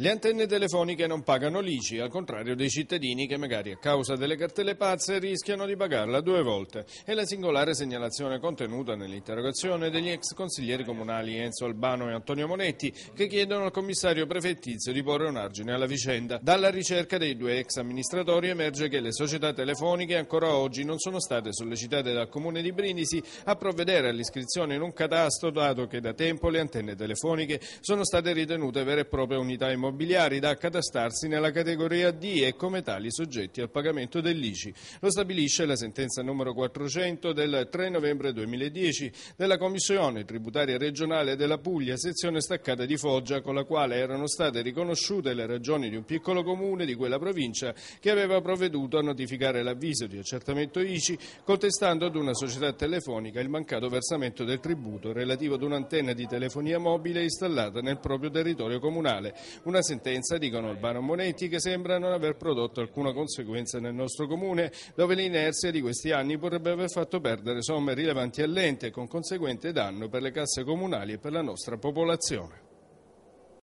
Le antenne telefoniche non pagano l'ICI, al contrario dei cittadini che magari a causa delle cartelle pazze rischiano di pagarla due volte. È la singolare segnalazione contenuta nell'interrogazione degli ex consiglieri comunali Enzo Albano e Antonio Monetti che chiedono al commissario prefettizio di porre un argine alla vicenda. Dalla ricerca dei due ex amministratori emerge che le società telefoniche ancora oggi non sono state sollecitate dal comune di Brindisi a provvedere all'iscrizione in un catasto dato che da tempo le antenne telefoniche sono state ritenute vere e proprie unità immobiliari immobiliari da accatastarsi nella categoria D e come tali soggetti al pagamento dell'ICI. Lo stabilisce la sentenza numero 400 del 3 novembre 2010 della Commissione tributaria regionale della Puglia, sezione staccata di Foggia, con la quale erano state riconosciute le ragioni di un piccolo comune di quella provincia che aveva provveduto a notificare l'avviso di accertamento ICI contestando ad una società telefonica il mancato versamento del tributo relativo ad un'antenna di telefonia mobile installata nel proprio territorio comunale. Una nella sentenza dicono il Baron Monetti che sembra non aver prodotto alcuna conseguenza nel nostro comune, dove l'inerzia di questi anni potrebbe aver fatto perdere somme rilevanti all'ente, con conseguente danno per le casse comunali e per la nostra popolazione.